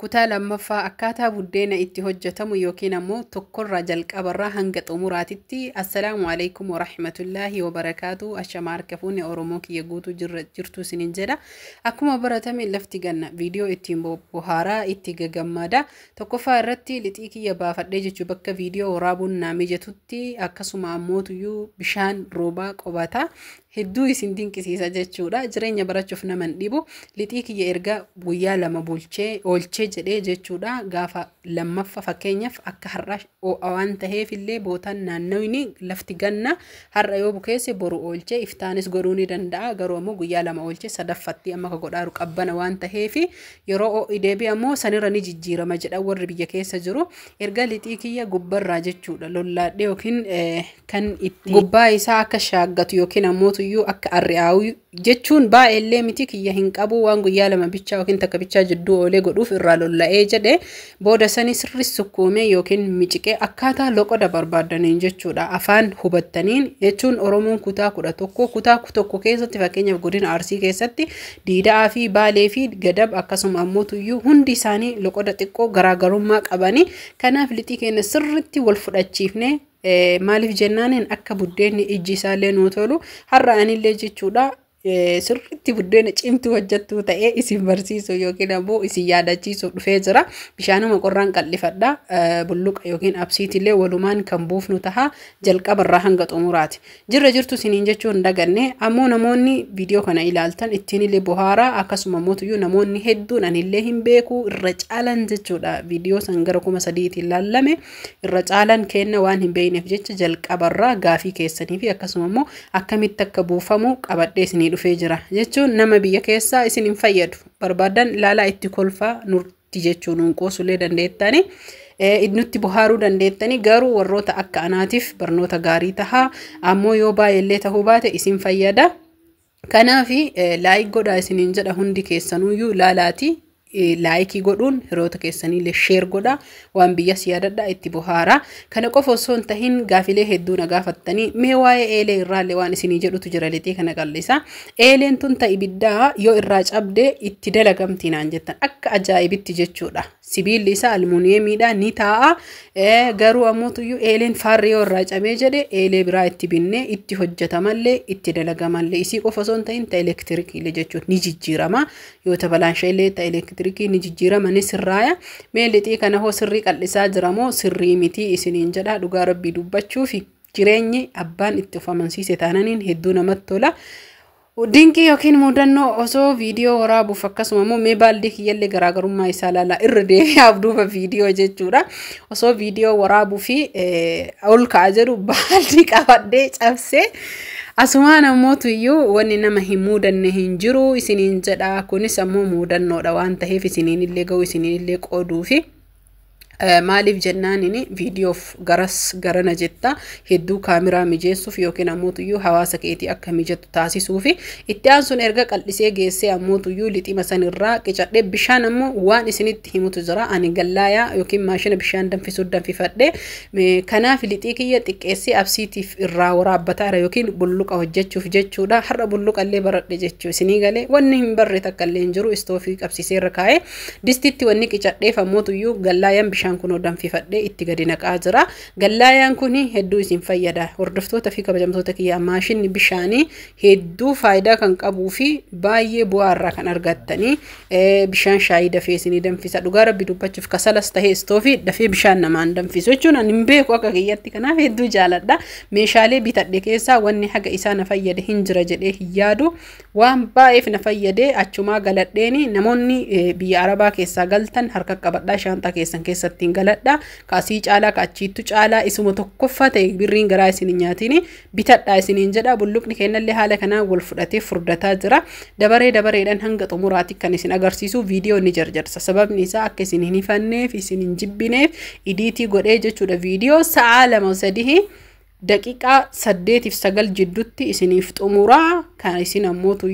Kutaa lammaffaa akkaataa buddeena itti hojjetamu yookiin ammoo tokkorraa jalqabarraa hanga xumuraatitti assalaamu alaikum warahmatullaahi wabarakaatu ashamaar kafuuni oromoo kiyya guutuu jirtu isinin jedha akkuma baratame lafti ganna viidiyoo ittiin bohaaraa itti gagammada tokkoffaa irratti lixii kiyya baafadhee jechuu bakka viidiyoo waraabuun naa mijatutti akkasuma ammoo tuyyuu bishaan roobaa qobata hedduu isin dinqisiisa jechuudha jireenya barachuuf naman dhibu lixii kiyya erga guyyaa lama bulchee oolchee jedhee jechuudha gaafa lammaffa fakkeenyaaf akka har'a waan ta'eef illee bootaan naannawni lafti ganna har'a yoo bukeesse boru oolchee iftaanis godhuu ni danda'a garuu ammoo guyyaa lama oolchee sadaffatti amma ka godhaaru qabbana waan ta'eef yeroo ho'i deebi'amoo sanirra ni jijjiirama jedha warri biyya keessa jiru erga lixii kiyya gubbarraa jechuudha lollaadhee yookiin eh, kan itti gubbaa isaa akka shaaggatu yookiin ammoo iyyuu akka arri'aawuu jechuun baay'eellee miti kiyya hin qabu waan guyyaa lama bichaa yookiin takka bichaa jidduu oolee godhuuf irraa lolla'ee jedhe booda sani sirri sukkuume yookiin miciqee akkaataa loqoda barbaadaniin jechuudha afaan hubattaniin jechuun oromoon kutaa kudha tokko kutaa tokko keessatti fakkeenyaaf godina arsii keessatti diidaa fi baalee fi gadab akkasuma ammoo tuyyuu hundi isaanii loqoda xiqqoo garaagarummaa qabanii kanaaf lixii keenya sirriitti wal fudhachiifnee Eh, maaliif jennaaniin akka buddeenni ijji isaallee nuu tolu har'a anillee jechuudha sirriitti buddeena cimtuu hojjattuu ta'ee isin barsiisu yookiin ammoo isin yaadachiisu dhufee jira. Bishaanuma qorraan qal'ifadha. Bulluqa yookiin absiitillee walumaan kan buufnu taha jalqabarraa hanga xumuraati. Jirra jirtu siniin jechuu hin daganne ammoo namoonni viidiyoo kana ilaaltan ittiin illee bohaaraa akkasuma ammoo tuyyuu namoonni hedduun anillee hin beeku irra caalan jechuudha. Viidiyoo san gara kuma sadiitiin laallame irra caalan kenna waan hin beekneef jecha jalqabarraa gaafii keessanii fi akkasuma ammoo akkamitti akka buufamu qabadhee isinii dhufee jira jechuun nama biyya keessaa isin hin fayyadu barbaadan ilaalaa itti kolfaa nurti jechuun hunqoosullee dandeettanii nutti buhaaruu dandeettanii garuu warroota akka anaatiif barnoota gaarii tahaa ammoo yoo baay'ellee tahuu baate isin fayyada. Kanaaf laayik godhaa isiniin jedha hundi keessanuyyuu ilaalaati laayikii godhuun hiriyoota keessaniillee sheer godha waan biyyas yaadadhaa itti bohaaraa kana qofa osoo hin tahin gaafilee hedduu na gaafattanii mee waa'ee eelee irraallee waan isinii jedhutu jira leetee kana qallisaa eeleen tun ta ibiddaa yoo irraa cabde itti dalagamtii naan jettan akka ajaa'ibitti jechuudha sibiilli isaa almuuniyeemiidha ni taa'a garuu ammootuyyu eeleen faarri yoo irraa cabee jedhe eelee biraa itti binnee itti hojjetamallee itti dalagamallee isii qofa osoo hin tahin ta elektirikiilee jechuudha ni jijjiirama yoo ta afrikii ni jijjiiramani sirraaya mee lixii kana hoo sirrii qal'isaa jiramoo sirrii mitii isiniin jedha dhugaa rabbii fi jireenyi abbaan itti ufamansiise taananiin hedduu namatti tola. Dinqii yookiin osoo waraabuuf akkasuma mee baaldii garaagarummaa isaa irra jechuudha. Osoo fi jedhu baaldii qabadhee cabsee. Asumaan ammoo iyyuu wanni nama hin muudanne hin jiru isiniin jedha. Kunis ammoo muudannoodha waan ta'eef isiniin illee ga'u isiniin illee qooduufi. Eh, maaliif jennaanini viidiyoof garas garana jetta hedduu kaameraa mijeessuuf yookiin ammuutuyyuu hawaasa keetii akka mijatu taasisuu fi itti sun erga qal'isee geessee ammuutuyyuu lixima sanirraa qicadhee bishaan ammoo waan isinitti himutu jira ani gallaayaa yookiin maashina bishaan danfisuuf danfifadhee kanaaf lixii kiyya xiqqeessee absiitiif irraa waraabbataa yookiin bulluqa hojjechuuf jechuudha har'a illee baradhe jechuu isinii galee wanni hin barre takka illee hin jiru istoofii qabsiisee irra kaa'ee distitti wanni qicadheef ammuutuyyuu gallaayaan bishaan bishaan kun danfifadhee itti gadi naqaa jira. Gallaayaan kun hedduu isin fayyada. Hordoftoota fi kabajamtoota kiyya maashinni bishaanii hedduu faayidaa kan qabuu fi baay'ee bu'aa irraa kan argattanii bishaan shaayii dafee isinii danfisa. Dhugaa rabbi dubbachuuf kasalas tahee fi dafee bishaan namaan danfisu jechuun ani hin beeku akka kiyyatti kanaaf hedduu jaaladha. Meeshaalee bitadhe keessaa wanni haga isaa na fayyade hin jira jedhee hin yaadu waan baay'eef na fayyade achumaa galadheeni namoonni biyya arabaa keessaa galtan harka qabadhaa shaantaa keessan keessatti. ittiin galadha kaasii caalaa kaachiittu caalaa isuma tokkoffa ta'e birriin garaa isin hin nyaatini bitadha isiniin jedha bulluqni kennallee haala kanaan wal fudhatee furdataa jira dabaree dabareedhaan hanga xumuraatti kan isin agarsiisu viidiyoo ni jarjarsa sababni isaa akka isin hin hifanneef isin hin jibbineef idiitii godhee jechuudha viidiyoo sa'aa lama sadihi. daqiiqaa saddeetiif sagal jidduutti isiniif xumuraa kan isin ammootu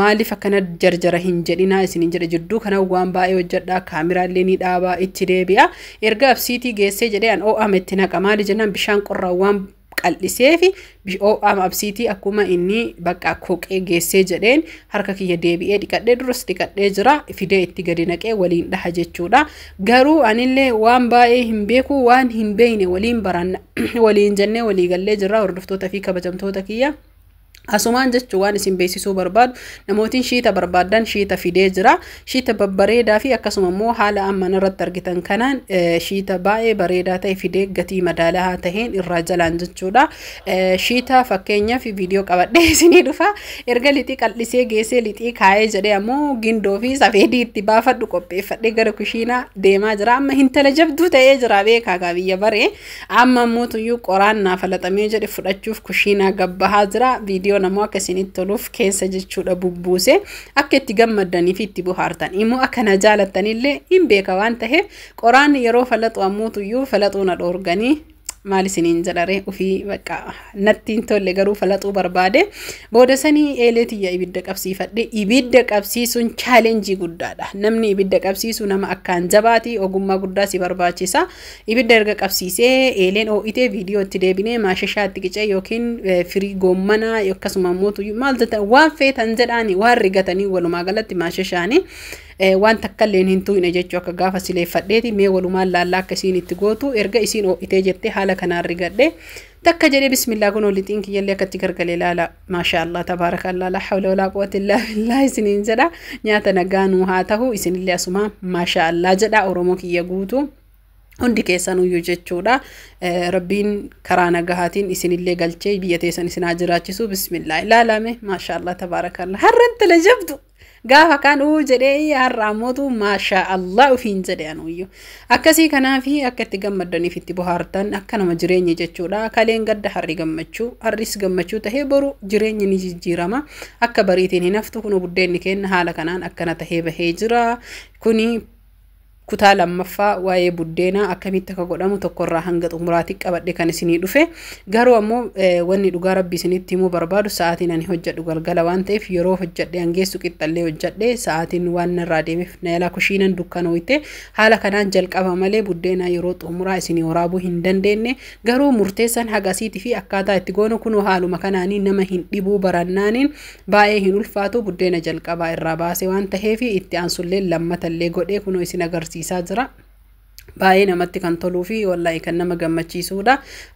maaliif akkana jarjara hin isin jedha jidduu kana waan baay'ee hojjedhaa kaameraallee ni dhaabaa itti deebi'a erga absiitii geessee jedhee an oo'ame itti naqa maali jennaan bishaan qorraa waan qal'isee fi BOM absiitii akkuma inni bakka koqee geessee jedheen harka kiyya deebi'ee dhiqadhee duras dhiqadhee jira fidee itti gadi naqee waliin dhaha jechuudha. Garuu anillee waan baay'ee hin beeku waan hin beekne waliin waliin jennee waliigallee gallee jirra hordoftoota fi kabajamtoota kiyya. Asumaan jechuun waan isin beeksisuu barbaadu namootiin shiita barbaadan shiita fidee jira. Shiita babbareedaa fi akkasuma immoo haala amman irratti argitan kanaan e, shiita baay'ee bareedaa ta'e fidee gatii madaalaa taheen irraa jalaan jechuudha. E, shiita fakkeenyaaf viidiyoo qabadhe isinii dhufa. Erga lixii qal'isee geessee lixii kaayee jedhee ammoo gindoo fi safeedii itti baafadhu qopheeffadhee gara kushiinaa deemaa jira. Amma hintala jabduu ta'ee jira beekaa biyya baree. Amma immoo tuyyuu qoraan falaxamee jedhe fudhachuuf kushiinaa gabbahaa jira. mucayyoon ammoo akkasiin itti toluuf keessa jechuudha bubbuuse akka itti gammadanii itti buhaartan immoo akkana jaalattanillee hin beeka waan ta'eef qoraan yeroo falaxu ammuutuyyuu falaxuu na dhoorganii maal isiniin jedhare ofii bakka natti tolle garuu falaxuu barbaade booda sanii eeleetiyya ibidda qabsiifadhe ibidda qabsiisuun chaalenjii guddaadha namni ibidda qabsiisu nama akkaan jabaati ogummaa guddaa si barbaachisa ibidda erga qabsiisee eeleen oo'itee viidiyootti deebinee maasheshaatti qicee yookiin eh, firii goommanaa akkasuma immoo maal waan feetan jedhaani waan rigatanii walumaa galatti maasheshaanii Eh, wanta akkaillee hin tuune jechuu akka gaafa sileeffadheeti mee walumaan laallaa akka isiin itti gootu erga isiin ho'itee jettee haala kanaan rigadhee takka jedhee bismillaa kun olixiin kiyyallee akkatti gargalee laala maashaallah tabaarakallah la hawla walaa quwwata illaa billah isiniin jedha nyaata nagaanuu haa ta'u isinillee asuma maashaallah jedha oromoo kiyya guutuu hundi keessanuyyuu jechuudha eh, rabbiin karaa nagahaatiin isinillee galchee biyya teessan haa jiraachisu bismillaa ilaalame maashaallah tabaarakallah harran tala jabdu gaafa kaan uu jedhee har'a ammoo maashaa allah ofiin jedhe anuuyyu akkasii kanaafi akka itti gammadaniif itti bohaartan akka nama jireenya jechuudha kaleen gadda harri gammachuu harris gammachuu tahee boru jireenyi ni jijjiirama akka bariitiin hin haftu kun buddeenni kenna haala kanaan akkana tahee bahee jira kuni kutaa lammaffaa waa'ee buddeenaa akkamitti akka godhamu tokkorraa hanga xumuraatti qabadhe kan isinii dhufe garuu ammoo e, wanni dhugaa rabbi isinitti himuu barbaadu sa'aatiin ani hojjedhu galgala waan ta'eef yeroo hojjedhe hangeessu qixxallee hojjedhe sa'aatiin waan narraa deemeef naayilaa kushiinan dukkan hooyte haala kanaan jalqaba malee buddeenaa yeroo xumuraa isinii waraabuu hin dandeenye garuu murteessan hagasiitii fi akkaataa itti goonu kunuu haaluma kanaanii nama hin dhibuu barannaaniin baay'ee hin ulfaatu buddeena jalqabaa irraa baase waan ta'eef سي سازرة baay'ee namatti kan toluu fi wallaahi kan nama gammachiisuudha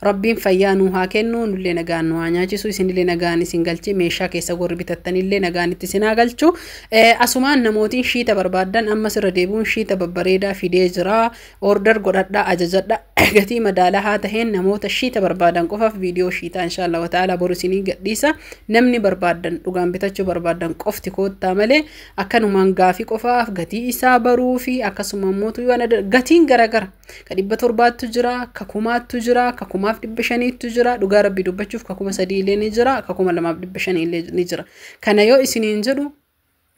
rabbiin fayyaa nuu haa kennu nullee nagaan nu haa nyaachisu isinillee nagaan isin galchii meeshaa keessa gorri bitattanillee nagaan itti isin haa galchu eh, asumaan namootiin shiita barbaadan amma sirra deebi'uun shiita babbareedaa fidee jiraa oordar godhadhaa ajajadhaa gatii madaalaa haa taheen namoota shiita barbaadan qofaaf viidiyoo shiitaa inshaallah wataalaa bor isinii gadhiisa namni barbaadan dhugaan bitachuu barbaadan qofti koottaa malee akkanumaan gaafii qofaaf gatii isaa baruu fi akkasuma immoo gatiin garagara ka dhibba torbaattu jiraa, ka kumaattu jiraa, ka kumaaf dhibba shaniittu jiraa dhugaa rabbii dubbachuuf ka kuma sadii illee ni jira ka kuma lamaaf dhibba shanii illee ni jira kana yoo isiniin jedhu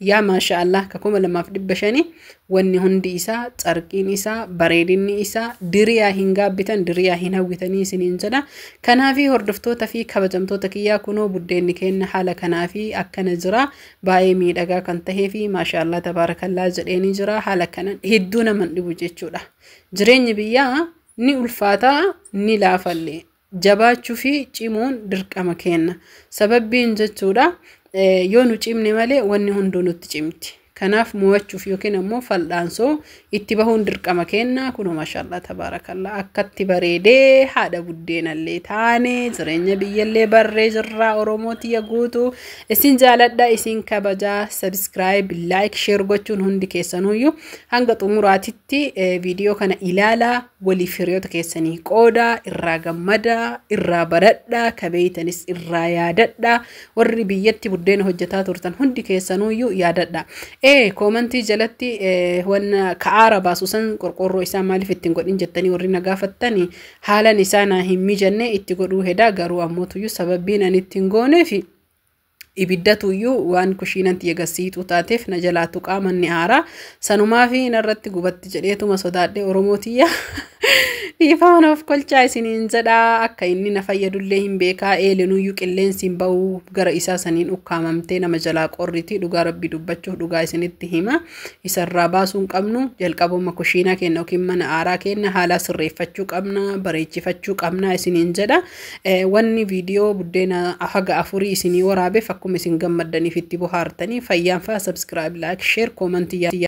yaa maasha Allah ka wanni hundi isaa carqiin isaa bareedinni isaa diriyaa hin gaabbitan diriyaa hin hawwitanii isiniin jedha kanaafii hordoftootaa fi kabajamtoota kiyyaa kunoo buddeenni kenna haala kanaafi akkana jiraa baay'ee miidhagaa kan tahee fi maasha Allah tabaarakallaa jedheenii jiraa haala kanan hedduu naman dhibu jechuudha jireenyi biyyaa ni ulfaataa ni laafallee jabaachuu cimuun dirqama kenna sababbiin jechuudha. Eh, yoo nu cimne malee wanni hunduu cimti. kanaaf mo'achuuf yookiin ammoo fal'aansoo itti bahuun dirqama kennaa kunuma shallaa tabaarakallaa akkatti bareedee haadha buddeenallee taane jireenya biyyallee barree jirraa oromootiya guutuu isin jaaladhaa isin kabajaa sabiskiraayib laayik sheer gochuun hundi keessanuyyu hanga xumuraatitti e, viidiyoo kana ilaalaa walii firiyoota keessanii qoodaa irraa gammadaa irraa baradhaa kabeeytanis irraa yaadadhaa warri biyyatti buddeena hojjetaa turtan hundi keessanuyyuu yaadadhaa. ee koomantii jalatti wanna ka'aara baasu san isaa maaliif ittiin godhin jettanii warri na gaafattanii haalan isaa na hin mijanne itti godhuu hedaa garuu ammoo sababbiin sababiin ani ittiin ibiddatuyyuu waan kushiinatti eeggasiitu taateef na jalaatu qaaman ni aaraa sanumaa fi narratti gubatti jedheetuma sodaadhe oromootiyya dhiifama of kolchaa isiniin jedhaa akka inni na fayyadullee hin beekaa eelinuyyuu qilleensi hin ba'uu gara isaa saniin ukkaamamtee nama jalaa qorriti dhugaa rabbii dubbachuuf dhugaa isinitti hima isarraa baasuu qabnu jalqabuma kushiinaa kenna yookiin mana aaraa kenna haala sirreeffachuu qabna bareechifachuu qabna isiniin jedha wanni viidiyoo buddeena haga afurii isinii waraabeef كومي سين غمدني فيتي بو هارتني فايان فا سبسكرايب لايك شير كومنت يا